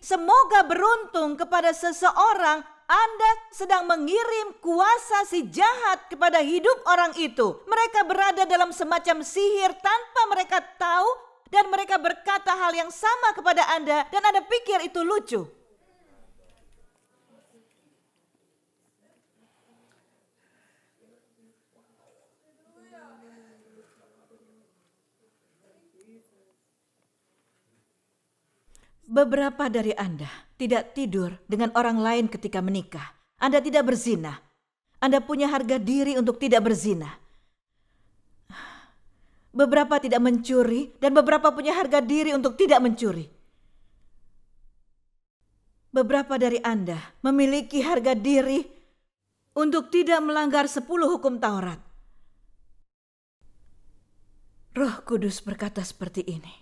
semoga beruntung kepada seseorang anda sedang mengirim kuasa si jahat kepada hidup orang itu. Mereka berada dalam semacam sihir tanpa mereka tahu dan mereka berkata hal yang sama kepada Anda dan Anda pikir itu lucu. Beberapa dari Anda tidak tidur dengan orang lain ketika menikah. Anda tidak berzina. Anda punya harga diri untuk tidak berzina. Beberapa tidak mencuri dan beberapa punya harga diri untuk tidak mencuri. Beberapa dari Anda memiliki harga diri untuk tidak melanggar sepuluh hukum Taurat. Roh Kudus berkata seperti ini.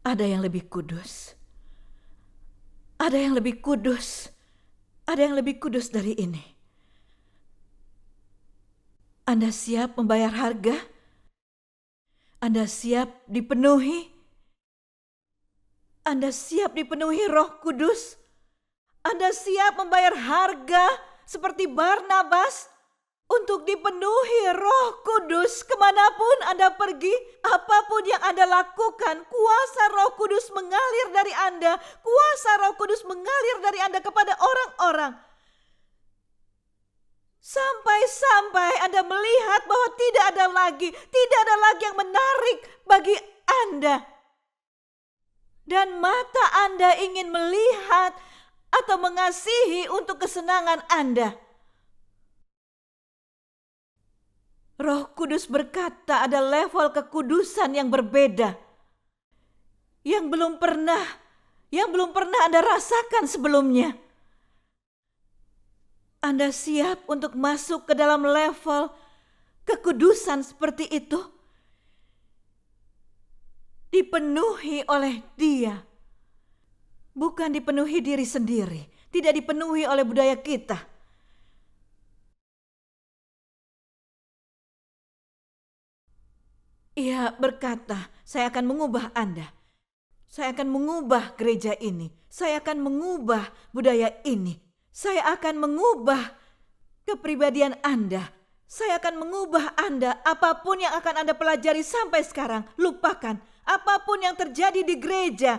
Ada yang lebih kudus. Ada yang lebih kudus. Ada yang lebih kudus dari ini. Anda siap membayar harga? Anda siap dipenuhi? Anda siap dipenuhi Roh Kudus? Anda siap membayar harga seperti Barnabas? untuk dipenuhi roh kudus kemanapun Anda pergi, apapun yang Anda lakukan, kuasa roh kudus mengalir dari Anda, kuasa roh kudus mengalir dari Anda kepada orang-orang. Sampai-sampai Anda melihat bahwa tidak ada lagi, tidak ada lagi yang menarik bagi Anda. Dan mata Anda ingin melihat atau mengasihi untuk kesenangan Anda. Roh Kudus berkata ada level kekudusan yang berbeda. Yang belum pernah, yang belum pernah Anda rasakan sebelumnya. Anda siap untuk masuk ke dalam level kekudusan seperti itu? Dipenuhi oleh dia. Bukan dipenuhi diri sendiri, tidak dipenuhi oleh budaya kita Ia berkata, "Saya akan mengubah Anda. Saya akan mengubah gereja ini. Saya akan mengubah budaya ini. Saya akan mengubah kepribadian Anda. Saya akan mengubah Anda. Apapun yang akan Anda pelajari sampai sekarang, lupakan. Apapun yang terjadi di gereja,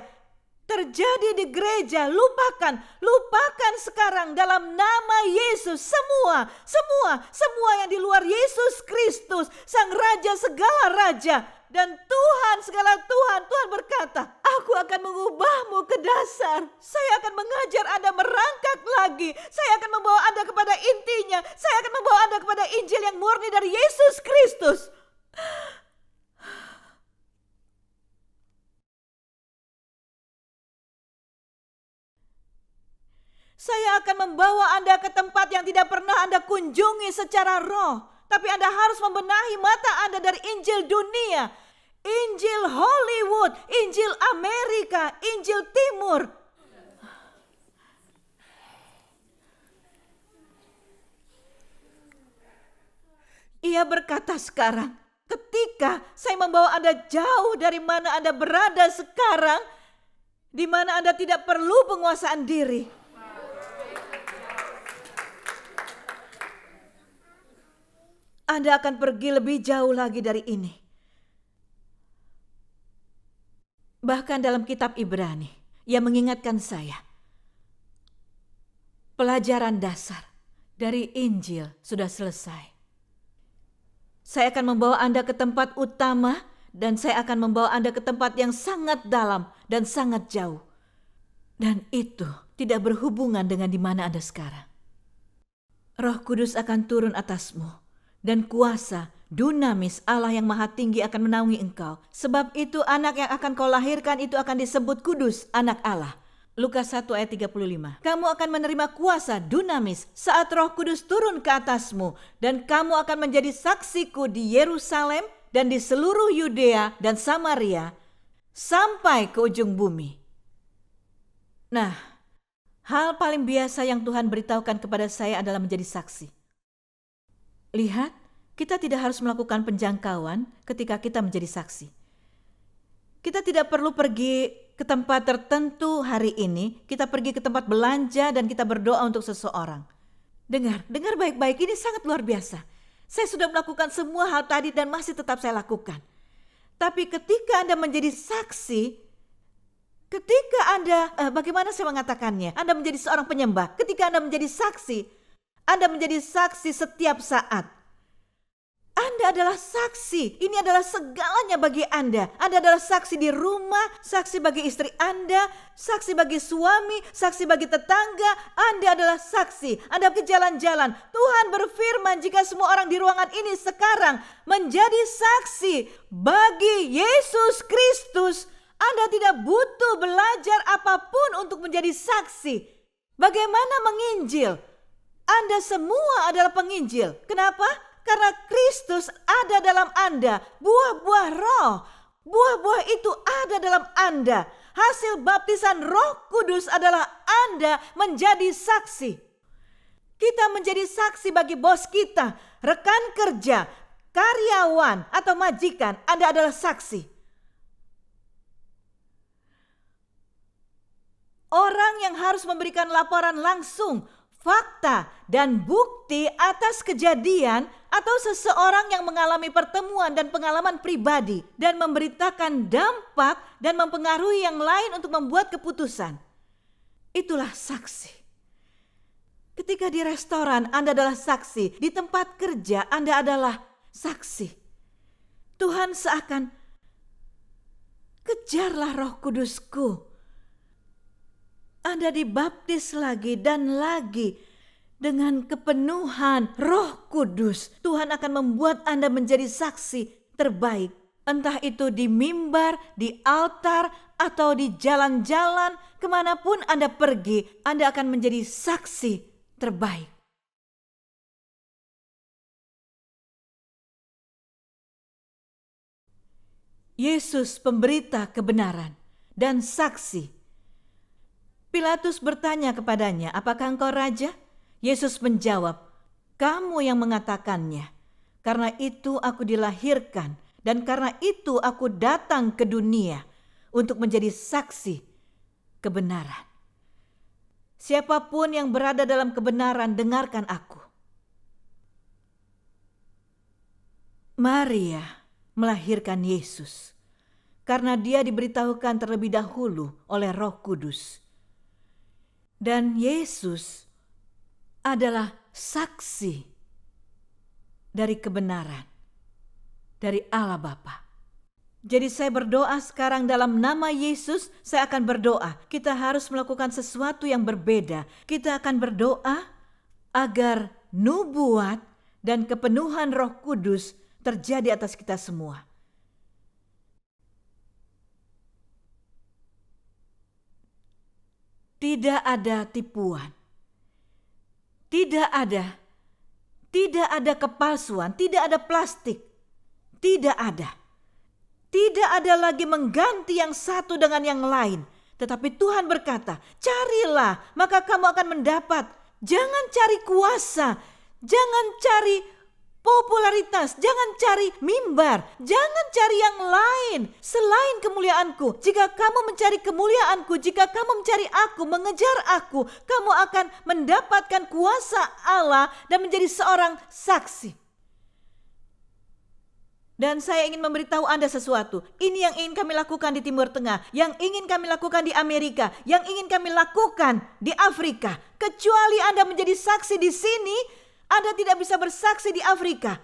terjadi di gereja. Lupakan, lupakan sekarang dalam nama Yesus semua, semua, semua yang di luar Yesus Kristus, Sang Raja segala raja dan Tuhan segala Tuhan. Tuhan berkata, aku akan mengubahmu ke dasar. Saya akan mengajar Anda merangkak lagi. Saya akan membawa Anda kepada intinya. Saya akan membawa Anda kepada Injil yang murni dari Yesus Kristus. Saya akan membawa Anda ke tempat yang tidak pernah Anda kunjungi secara roh. Tapi Anda harus membenahi mata Anda dari Injil dunia. Injil Hollywood, Injil Amerika, Injil Timur. Ia berkata sekarang, ketika saya membawa Anda jauh dari mana Anda berada sekarang, di mana Anda tidak perlu penguasaan diri. Anda akan pergi lebih jauh lagi dari ini. Bahkan dalam kitab Ibrani, ia mengingatkan saya. Pelajaran dasar dari Injil sudah selesai. Saya akan membawa Anda ke tempat utama dan saya akan membawa Anda ke tempat yang sangat dalam dan sangat jauh. Dan itu tidak berhubungan dengan di mana Anda sekarang. Roh Kudus akan turun atasmu dan kuasa dunamis Allah yang maha tinggi akan menaungi engkau. Sebab itu anak yang akan kau lahirkan itu akan disebut kudus anak Allah. Lukas 1 ayat 35. Kamu akan menerima kuasa dunamis saat roh kudus turun ke atasmu. Dan kamu akan menjadi saksiku di Yerusalem dan di seluruh Yudea dan Samaria sampai ke ujung bumi. Nah, hal paling biasa yang Tuhan beritahukan kepada saya adalah menjadi saksi Lihat, kita tidak harus melakukan penjangkauan ketika kita menjadi saksi. Kita tidak perlu pergi ke tempat tertentu hari ini, kita pergi ke tempat belanja dan kita berdoa untuk seseorang. Dengar, dengar baik-baik, ini sangat luar biasa. Saya sudah melakukan semua hal tadi dan masih tetap saya lakukan. Tapi ketika Anda menjadi saksi, ketika Anda, eh, bagaimana saya mengatakannya, Anda menjadi seorang penyembah, ketika Anda menjadi saksi, anda menjadi saksi setiap saat. Anda adalah saksi. Ini adalah segalanya bagi Anda. Anda adalah saksi di rumah, saksi bagi istri Anda, saksi bagi suami, saksi bagi tetangga. Anda adalah saksi. Anda ke jalan-jalan. Tuhan berfirman jika semua orang di ruangan ini sekarang menjadi saksi bagi Yesus Kristus. Anda tidak butuh belajar apapun untuk menjadi saksi. Bagaimana menginjil? Anda semua adalah penginjil. Kenapa? Karena Kristus ada dalam Anda, buah-buah roh. Buah-buah itu ada dalam Anda. Hasil baptisan roh kudus adalah Anda menjadi saksi. Kita menjadi saksi bagi bos kita, rekan kerja, karyawan, atau majikan. Anda adalah saksi. Orang yang harus memberikan laporan langsung fakta dan bukti atas kejadian atau seseorang yang mengalami pertemuan dan pengalaman pribadi dan memberitakan dampak dan mempengaruhi yang lain untuk membuat keputusan. Itulah saksi. Ketika di restoran Anda adalah saksi, di tempat kerja Anda adalah saksi. Tuhan seakan kejarlah Roh Kudusku anda dibaptis lagi dan lagi dengan kepenuhan Roh Kudus. Tuhan akan membuat Anda menjadi saksi terbaik, entah itu di mimbar, di altar, atau di jalan-jalan. Kemanapun Anda pergi, Anda akan menjadi saksi terbaik. Yesus, pemberita kebenaran dan saksi Pilatus bertanya kepadanya, "Apakah engkau raja?" Yesus menjawab, "Kamu yang mengatakannya. Karena itu aku dilahirkan dan karena itu aku datang ke dunia untuk menjadi saksi kebenaran. Siapapun yang berada dalam kebenaran, dengarkan aku." Maria melahirkan Yesus karena dia diberitahukan terlebih dahulu oleh Roh Kudus dan Yesus adalah saksi dari kebenaran dari Allah Bapa. Jadi saya berdoa sekarang dalam nama Yesus, saya akan berdoa. Kita harus melakukan sesuatu yang berbeda. Kita akan berdoa agar nubuat dan kepenuhan Roh Kudus terjadi atas kita semua. tidak ada tipuan, tidak ada, tidak ada kepalsuan, tidak ada plastik, tidak ada. Tidak ada lagi mengganti yang satu dengan yang lain. Tetapi Tuhan berkata, carilah maka kamu akan mendapat. Jangan cari kuasa, jangan cari popularitas, jangan cari mimbar, jangan cari yang lain selain kemuliaanku. Jika kamu mencari kemuliaanku, jika kamu mencari aku, mengejar aku, kamu akan mendapatkan kuasa Allah dan menjadi seorang saksi. Dan saya ingin memberitahu Anda sesuatu. Ini yang ingin kami lakukan di Timur Tengah, yang ingin kami lakukan di Amerika, yang ingin kami lakukan di Afrika. Kecuali Anda menjadi saksi di sini, anda tidak bisa bersaksi di Afrika.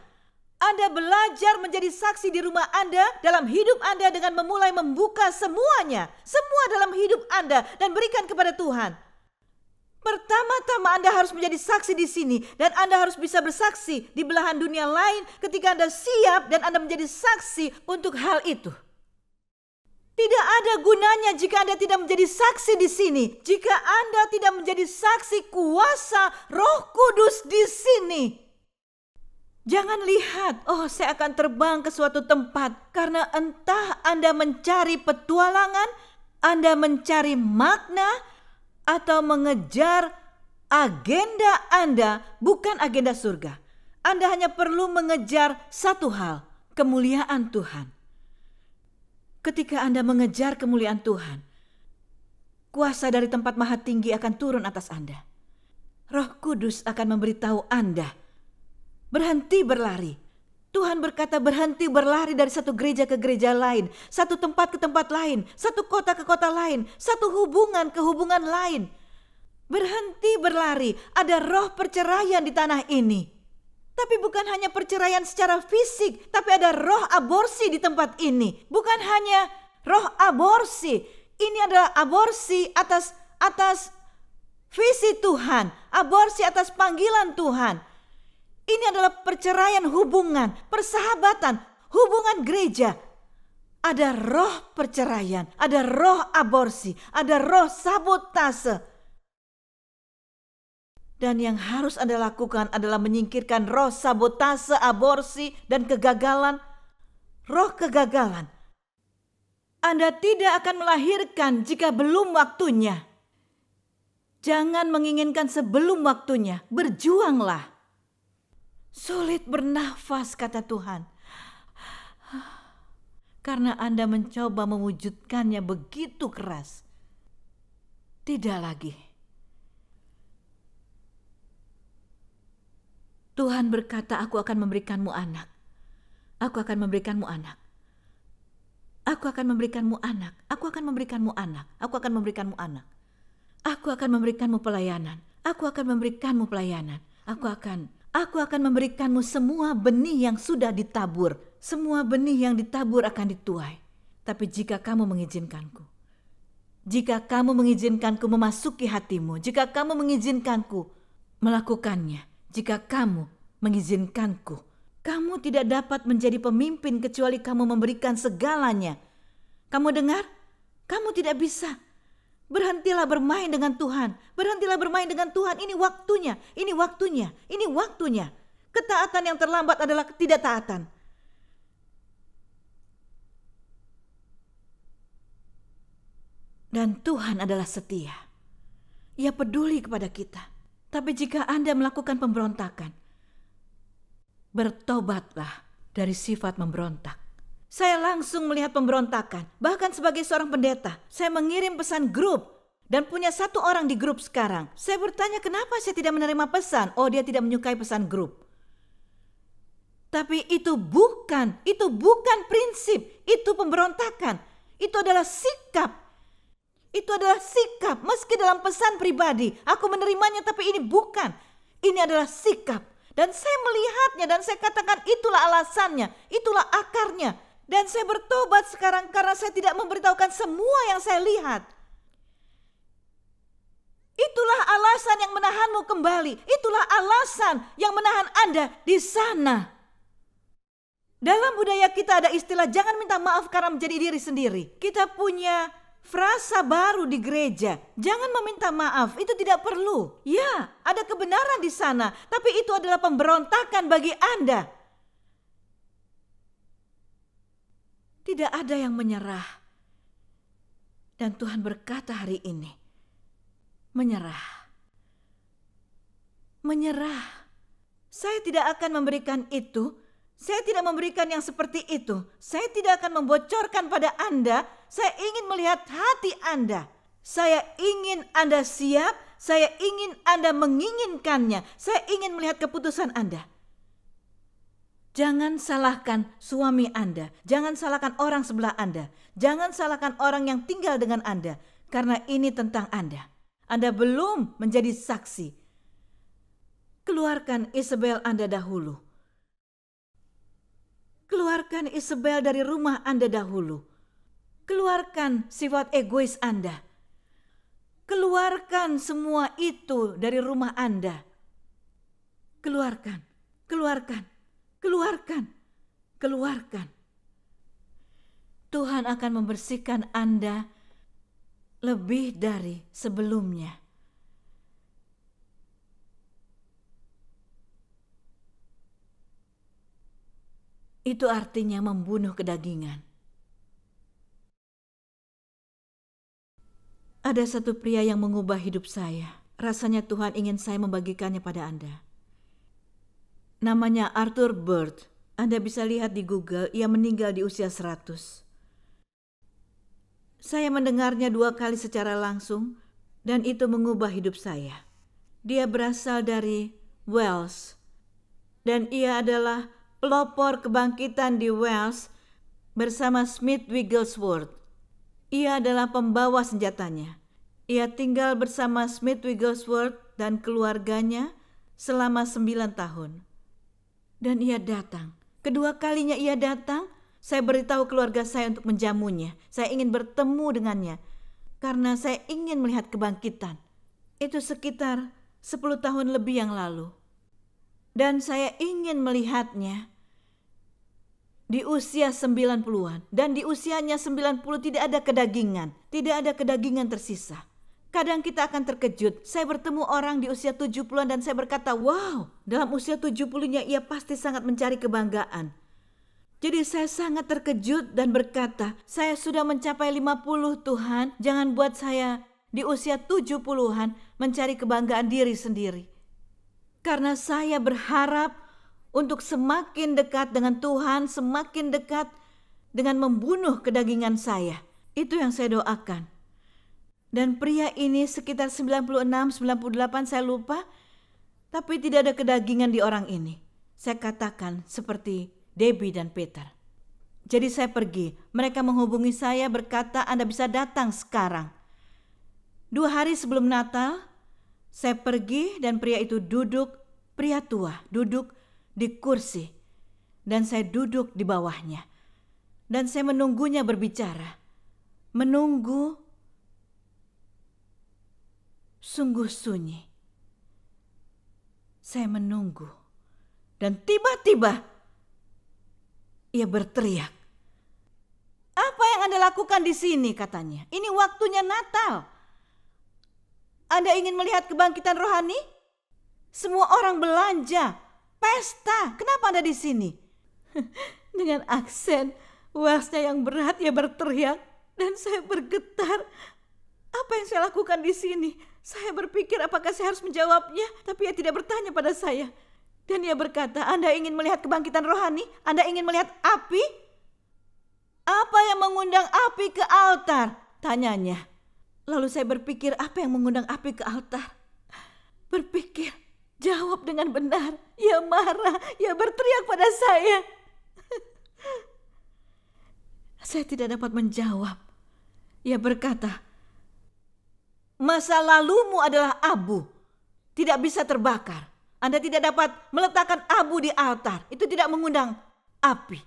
Anda belajar menjadi saksi di rumah Anda, dalam hidup Anda dengan memulai membuka semuanya, semua dalam hidup Anda dan berikan kepada Tuhan. Pertama-tama Anda harus menjadi saksi di sini dan Anda harus bisa bersaksi di belahan dunia lain ketika Anda siap dan Anda menjadi saksi untuk hal itu. Tidak ada gunanya jika Anda tidak menjadi saksi di sini. Jika Anda tidak menjadi saksi kuasa Roh Kudus di sini. Jangan lihat, oh saya akan terbang ke suatu tempat karena entah Anda mencari petualangan, Anda mencari makna atau mengejar agenda Anda bukan agenda surga. Anda hanya perlu mengejar satu hal, kemuliaan Tuhan. Ketika Anda mengejar kemuliaan Tuhan, kuasa dari tempat maha tinggi akan turun atas Anda. Roh Kudus akan memberitahu Anda, berhenti berlari. Tuhan berkata berhenti berlari dari satu gereja ke gereja lain, satu tempat ke tempat lain, satu kota ke kota lain, satu hubungan ke hubungan lain. Berhenti berlari, ada roh perceraian di tanah ini. Tapi bukan hanya perceraian secara fisik, tapi ada roh aborsi di tempat ini. Bukan hanya roh aborsi, ini adalah aborsi atas atas visi Tuhan, aborsi atas panggilan Tuhan. Ini adalah perceraian hubungan, persahabatan, hubungan gereja. Ada roh perceraian, ada roh aborsi, ada roh sabotase. Dan yang harus Anda lakukan adalah menyingkirkan roh sabotase, aborsi, dan kegagalan. Roh kegagalan. Anda tidak akan melahirkan jika belum waktunya. Jangan menginginkan sebelum waktunya. Berjuanglah. Sulit bernafas, kata Tuhan. Karena Anda mencoba mewujudkannya begitu keras. Tidak lagi. Tuhan berkata, "Aku akan memberikanmu anak. Aku akan memberikanmu anak. Aku akan memberikanmu anak. Aku akan memberikanmu anak. Aku akan memberikanmu anak. Aku akan memberikanmu pelayanan. Aku akan memberikanmu pelayanan. Aku akan aku akan memberikanmu semua benih yang sudah ditabur. Semua benih yang ditabur akan dituai. Tapi jika kamu mengizinkanku, jika kamu mengizinkanku memasuki hatimu, jika kamu mengizinkanku melakukannya, jika kamu mengizinkanku, kamu tidak dapat menjadi pemimpin kecuali kamu memberikan segalanya. Kamu dengar? Kamu tidak bisa. Berhentilah bermain dengan Tuhan. Berhentilah bermain dengan Tuhan. Ini waktunya, ini waktunya, ini waktunya. Ketaatan yang terlambat adalah ketidaktaatan. Dan Tuhan adalah setia. Ia peduli kepada kita. Tapi jika Anda melakukan pemberontakan, bertobatlah dari sifat memberontak. Saya langsung melihat pemberontakan. Bahkan sebagai seorang pendeta, saya mengirim pesan grup dan punya satu orang di grup sekarang. Saya bertanya kenapa saya tidak menerima pesan. Oh, dia tidak menyukai pesan grup. Tapi itu bukan, itu bukan prinsip, itu pemberontakan. Itu adalah sikap itu adalah sikap, meski dalam pesan pribadi. Aku menerimanya, tapi ini bukan. Ini adalah sikap, dan saya melihatnya, dan saya katakan, "Itulah alasannya, itulah akarnya." Dan saya bertobat sekarang karena saya tidak memberitahukan semua yang saya lihat. Itulah alasan yang menahanmu kembali. Itulah alasan yang menahan Anda di sana. Dalam budaya kita ada istilah jangan minta maaf karena menjadi diri sendiri. Kita punya Frasa baru di gereja, jangan meminta maaf, itu tidak perlu. Ya, ada kebenaran di sana, tapi itu adalah pemberontakan bagi Anda. Tidak ada yang menyerah. Dan Tuhan berkata hari ini, menyerah. Menyerah. Saya tidak akan memberikan itu saya tidak memberikan yang seperti itu. Saya tidak akan membocorkan pada Anda. Saya ingin melihat hati Anda. Saya ingin Anda siap. Saya ingin Anda menginginkannya. Saya ingin melihat keputusan Anda. Jangan salahkan suami Anda. Jangan salahkan orang sebelah Anda. Jangan salahkan orang yang tinggal dengan Anda, karena ini tentang Anda. Anda belum menjadi saksi. Keluarkan Isabel Anda dahulu Keluarkan Isabel dari rumah Anda dahulu. Keluarkan sifat egois Anda. Keluarkan semua itu dari rumah Anda. Keluarkan, keluarkan, keluarkan, keluarkan. Tuhan akan membersihkan Anda lebih dari sebelumnya. Itu artinya membunuh kedagingan. Ada satu pria yang mengubah hidup saya. Rasanya Tuhan ingin saya membagikannya pada Anda. Namanya Arthur Bird. Anda bisa lihat di Google, ia meninggal di usia 100. Saya mendengarnya dua kali secara langsung dan itu mengubah hidup saya. Dia berasal dari Wales dan ia adalah pelopor kebangkitan di Wales bersama Smith Wigglesworth. Ia adalah pembawa senjatanya. Ia tinggal bersama Smith Wigglesworth dan keluarganya selama sembilan tahun. Dan ia datang. Kedua kalinya ia datang, saya beritahu keluarga saya untuk menjamunya. Saya ingin bertemu dengannya karena saya ingin melihat kebangkitan. Itu sekitar sepuluh tahun lebih yang lalu dan saya ingin melihatnya di usia 90-an dan di usianya 90 tidak ada kedagingan, tidak ada kedagingan tersisa. Kadang kita akan terkejut. Saya bertemu orang di usia 70-an dan saya berkata, "Wow, dalam usia 70-nya ia pasti sangat mencari kebanggaan." Jadi saya sangat terkejut dan berkata, "Saya sudah mencapai 50, Tuhan, jangan buat saya di usia 70-an mencari kebanggaan diri sendiri." karena saya berharap untuk semakin dekat dengan Tuhan, semakin dekat dengan membunuh kedagingan saya. Itu yang saya doakan. Dan pria ini sekitar 96-98 saya lupa, tapi tidak ada kedagingan di orang ini. Saya katakan seperti Debbie dan Peter. Jadi saya pergi, mereka menghubungi saya berkata Anda bisa datang sekarang. Dua hari sebelum Natal, saya pergi dan pria itu duduk, pria tua duduk di kursi. Dan saya duduk di bawahnya. Dan saya menunggunya berbicara. Menunggu sungguh sunyi. Saya menunggu. Dan tiba-tiba ia berteriak. Apa yang Anda lakukan di sini katanya? Ini waktunya Natal. Anda ingin melihat kebangkitan rohani? Semua orang belanja, pesta. Kenapa Anda di sini? Dengan aksen wasnya yang berat ya berteriak dan saya bergetar. Apa yang saya lakukan di sini? Saya berpikir apakah saya harus menjawabnya, tapi ia tidak bertanya pada saya. Dan ia berkata, Anda ingin melihat kebangkitan rohani? Anda ingin melihat api? Apa yang mengundang api ke altar? Tanyanya. Lalu saya berpikir apa yang mengundang api ke altar. Berpikir, jawab dengan benar. Ia ya marah, ia ya berteriak pada saya. saya tidak dapat menjawab. Ia berkata, Masa lalumu adalah abu, tidak bisa terbakar. Anda tidak dapat meletakkan abu di altar, itu tidak mengundang api.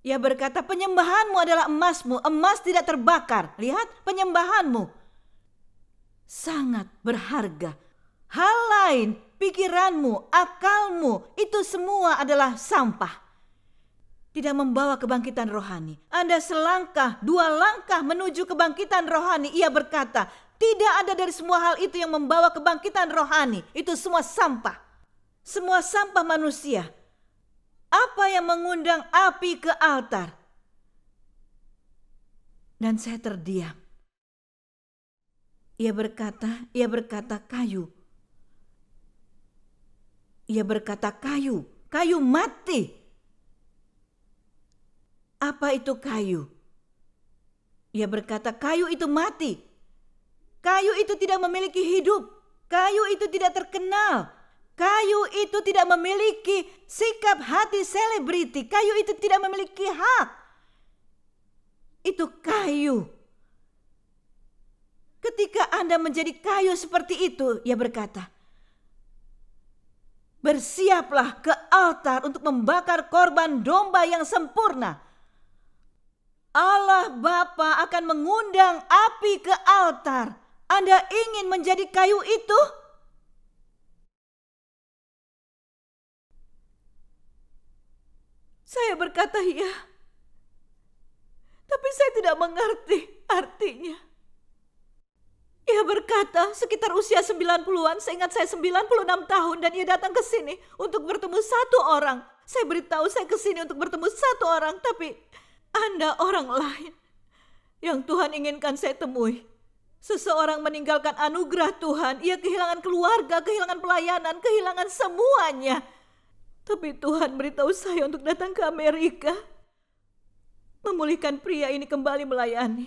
Ia berkata, "Penyembahanmu adalah emasmu, emas tidak terbakar. Lihat penyembahanmu sangat berharga. Hal lain, pikiranmu, akalmu, itu semua adalah sampah." Tidak membawa kebangkitan rohani. Anda selangkah, dua langkah menuju kebangkitan rohani. Ia berkata, tidak ada dari semua hal itu yang membawa kebangkitan rohani. Itu semua sampah. Semua sampah manusia apa yang mengundang api ke altar? Dan saya terdiam. Ia berkata, ia berkata kayu. Ia berkata kayu, kayu mati. Apa itu kayu? Ia berkata kayu itu mati. Kayu itu tidak memiliki hidup. Kayu itu tidak terkenal Kayu itu tidak memiliki sikap hati selebriti. Kayu itu tidak memiliki hak. Itu kayu. Ketika Anda menjadi kayu seperti itu, ia berkata, "Bersiaplah ke altar untuk membakar korban domba yang sempurna." Allah Bapa akan mengundang api ke altar. Anda ingin menjadi kayu itu? Saya berkata iya. Tapi saya tidak mengerti artinya. Ia berkata sekitar usia 90-an, seingat saya 96 tahun dan ia datang ke sini untuk bertemu satu orang. Saya beritahu saya ke sini untuk bertemu satu orang, tapi Anda orang lain yang Tuhan inginkan saya temui. Seseorang meninggalkan anugerah Tuhan, ia kehilangan keluarga, kehilangan pelayanan, kehilangan semuanya. Tapi Tuhan beritahu saya untuk datang ke Amerika. Memulihkan pria ini kembali melayani.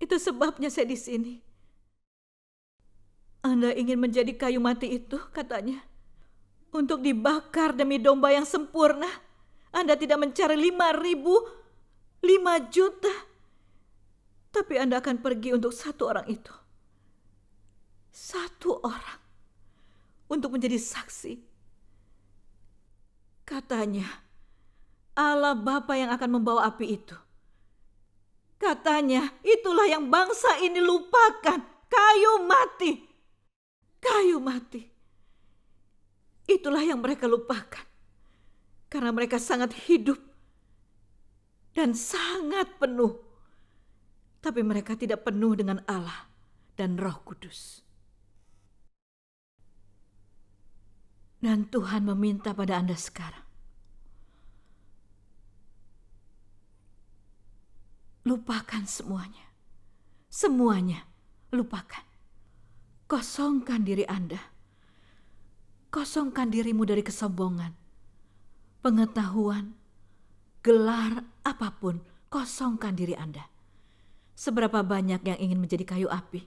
Itu sebabnya saya di sini. Anda ingin menjadi kayu mati itu, katanya. Untuk dibakar demi domba yang sempurna. Anda tidak mencari lima ribu, lima juta. Tapi Anda akan pergi untuk satu orang itu. Satu orang. Untuk menjadi saksi Katanya, Allah Bapa yang akan membawa api itu. Katanya, itulah yang bangsa ini lupakan. Kayu mati. Kayu mati. Itulah yang mereka lupakan. Karena mereka sangat hidup dan sangat penuh. Tapi mereka tidak penuh dengan Allah dan roh kudus. Dan Tuhan meminta pada Anda sekarang. Lupakan semuanya. Semuanya lupakan. Kosongkan diri Anda. Kosongkan dirimu dari kesombongan, pengetahuan, gelar apapun. Kosongkan diri Anda. Seberapa banyak yang ingin menjadi kayu api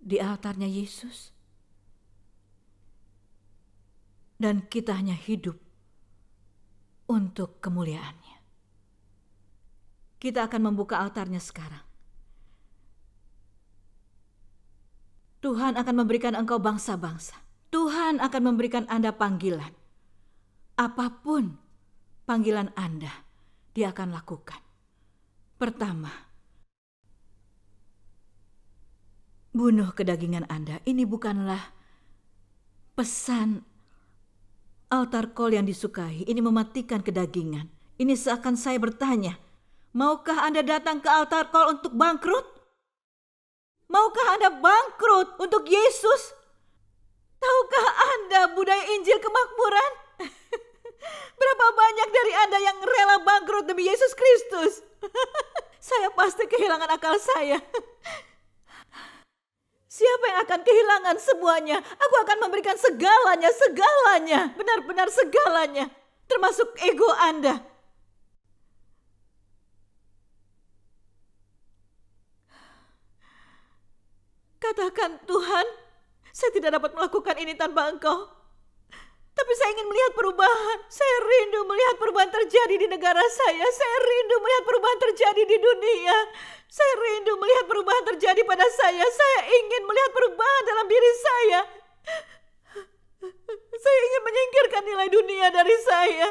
di altarnya Yesus? dan kita hanya hidup untuk kemuliaannya. Kita akan membuka altarnya sekarang. Tuhan akan memberikan engkau bangsa-bangsa. Tuhan akan memberikan Anda panggilan. Apapun panggilan Anda, Dia akan lakukan. Pertama, bunuh kedagingan Anda. Ini bukanlah pesan Altar kol yang disukai ini mematikan kedagingan. Ini seakan saya bertanya, maukah Anda datang ke altar kol untuk bangkrut? Maukah Anda bangkrut untuk Yesus? Tahukah Anda budaya Injil kemakmuran? Berapa banyak dari Anda yang rela bangkrut demi Yesus Kristus? saya pasti kehilangan akal saya. Siapa yang akan kehilangan semuanya? Aku akan memberikan segalanya, segalanya, benar-benar segalanya, termasuk ego Anda. Katakan, Tuhan, saya tidak dapat melakukan ini tanpa Engkau. Tapi saya ingin melihat perubahan. Saya rindu melihat perubahan terjadi di negara saya. Saya rindu melihat perubahan terjadi di dunia. Saya rindu melihat perubahan terjadi pada saya. Saya ingin melihat perubahan dalam diri saya. Saya ingin menyingkirkan nilai dunia dari saya.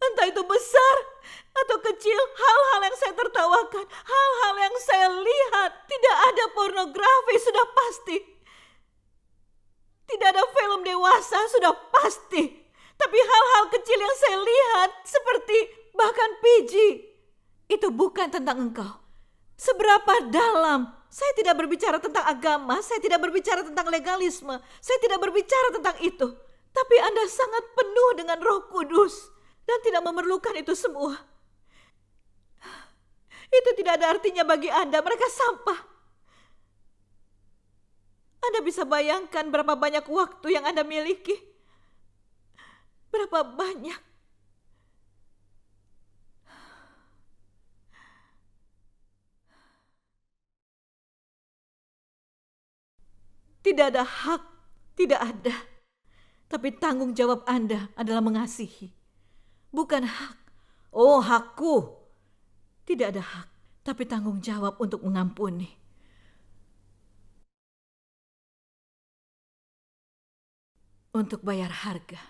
Entah itu besar atau kecil, hal-hal yang saya tertawakan, hal-hal yang saya lihat, tidak ada pornografi, sudah pasti. Tidak ada film dewasa sudah pasti. Tapi hal-hal kecil yang saya lihat seperti bahkan PG. Itu bukan tentang engkau. Seberapa dalam saya tidak berbicara tentang agama, saya tidak berbicara tentang legalisme, saya tidak berbicara tentang itu. Tapi Anda sangat penuh dengan roh kudus dan tidak memerlukan itu semua. Itu tidak ada artinya bagi Anda, mereka sampah. Anda bisa bayangkan berapa banyak waktu yang Anda miliki? Berapa banyak? Tidak ada hak, tidak ada. Tapi tanggung jawab Anda adalah mengasihi. Bukan hak. Oh, hakku. Tidak ada hak, tapi tanggung jawab untuk mengampuni. untuk bayar harga.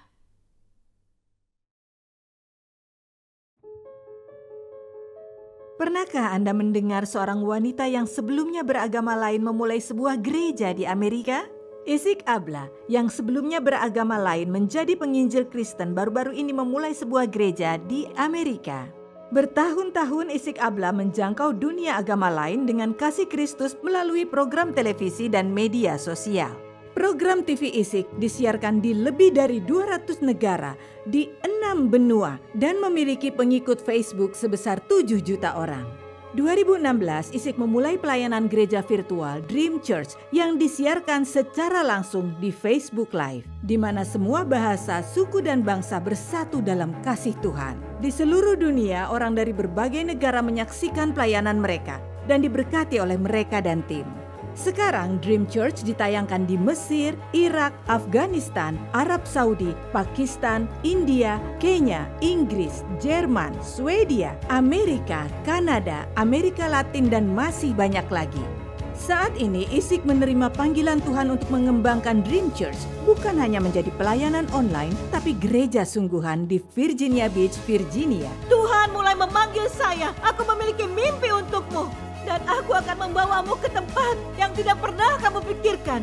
Pernahkah Anda mendengar seorang wanita yang sebelumnya beragama lain memulai sebuah gereja di Amerika? Isik Abla yang sebelumnya beragama lain menjadi penginjil Kristen baru-baru ini memulai sebuah gereja di Amerika. Bertahun-tahun Isik Abla menjangkau dunia agama lain dengan kasih Kristus melalui program televisi dan media sosial. Program TV Isik disiarkan di lebih dari 200 negara di enam benua dan memiliki pengikut Facebook sebesar 7 juta orang. 2016, Isik memulai pelayanan gereja virtual Dream Church yang disiarkan secara langsung di Facebook Live, di mana semua bahasa, suku, dan bangsa bersatu dalam kasih Tuhan. Di seluruh dunia, orang dari berbagai negara menyaksikan pelayanan mereka dan diberkati oleh mereka dan tim. Sekarang Dream Church ditayangkan di Mesir, Irak, Afghanistan, Arab Saudi, Pakistan, India, Kenya, Inggris, Jerman, Swedia, Amerika, Kanada, Amerika Latin dan masih banyak lagi. Saat ini Isik menerima panggilan Tuhan untuk mengembangkan Dream Church bukan hanya menjadi pelayanan online tapi gereja sungguhan di Virginia Beach, Virginia. Tuhan mulai memanggil saya. Aku memiliki mimpi untukmu. Dan aku akan membawamu ke tempat yang tidak pernah kamu pikirkan.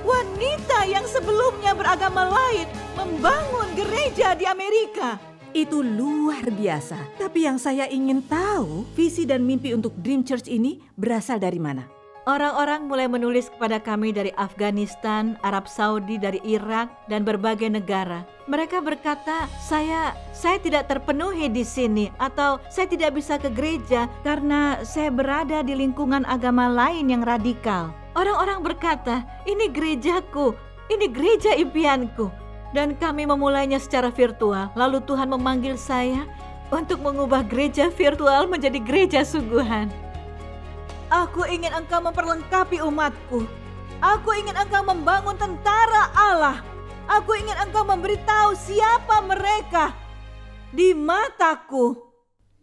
Wanita yang sebelumnya beragama lain membangun gereja di Amerika. Itu luar biasa. Tapi yang saya ingin tahu, visi dan mimpi untuk Dream Church ini berasal dari mana? Orang-orang mulai menulis kepada kami dari Afghanistan, Arab Saudi, dari Irak, dan berbagai negara. Mereka berkata, "Saya saya tidak terpenuhi di sini atau saya tidak bisa ke gereja karena saya berada di lingkungan agama lain yang radikal." Orang-orang berkata, "Ini gerejaku, ini gereja impianku." Dan kami memulainya secara virtual. Lalu Tuhan memanggil saya untuk mengubah gereja virtual menjadi gereja suguhan. Aku ingin engkau memperlengkapi umatku. Aku ingin engkau membangun tentara Allah. Aku ingin engkau memberitahu siapa mereka di mataku.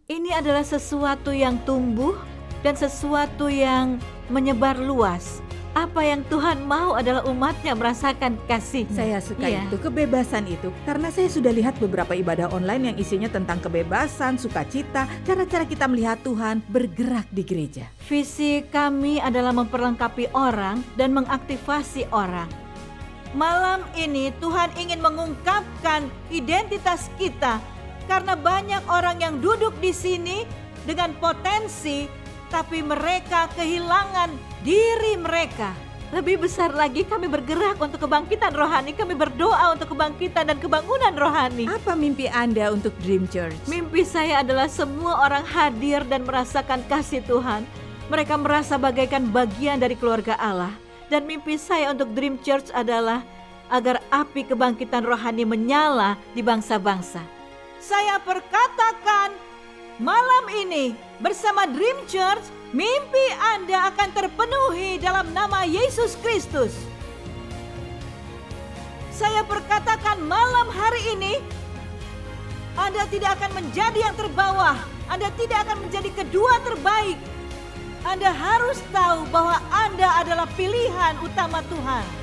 Ini adalah sesuatu yang tumbuh dan sesuatu yang menyebar luas apa yang Tuhan mau adalah umatnya merasakan kasih. Saya suka yeah. itu, kebebasan itu. Karena saya sudah lihat beberapa ibadah online yang isinya tentang kebebasan, sukacita, cara-cara kita melihat Tuhan bergerak di gereja. Visi kami adalah memperlengkapi orang dan mengaktifasi orang. Malam ini Tuhan ingin mengungkapkan identitas kita karena banyak orang yang duduk di sini dengan potensi tapi mereka kehilangan diri mereka. Lebih besar lagi kami bergerak untuk kebangkitan rohani, kami berdoa untuk kebangkitan dan kebangunan rohani. Apa mimpi Anda untuk Dream Church? Mimpi saya adalah semua orang hadir dan merasakan kasih Tuhan. Mereka merasa bagaikan bagian dari keluarga Allah. Dan mimpi saya untuk Dream Church adalah agar api kebangkitan rohani menyala di bangsa-bangsa. Saya perkatakan malam ini bersama Dream Church, mimpi Anda akan terpenuhi dalam nama Yesus Kristus. Saya perkatakan malam hari ini, Anda tidak akan menjadi yang terbawah, Anda tidak akan menjadi kedua terbaik. Anda harus tahu bahwa Anda adalah pilihan utama Tuhan.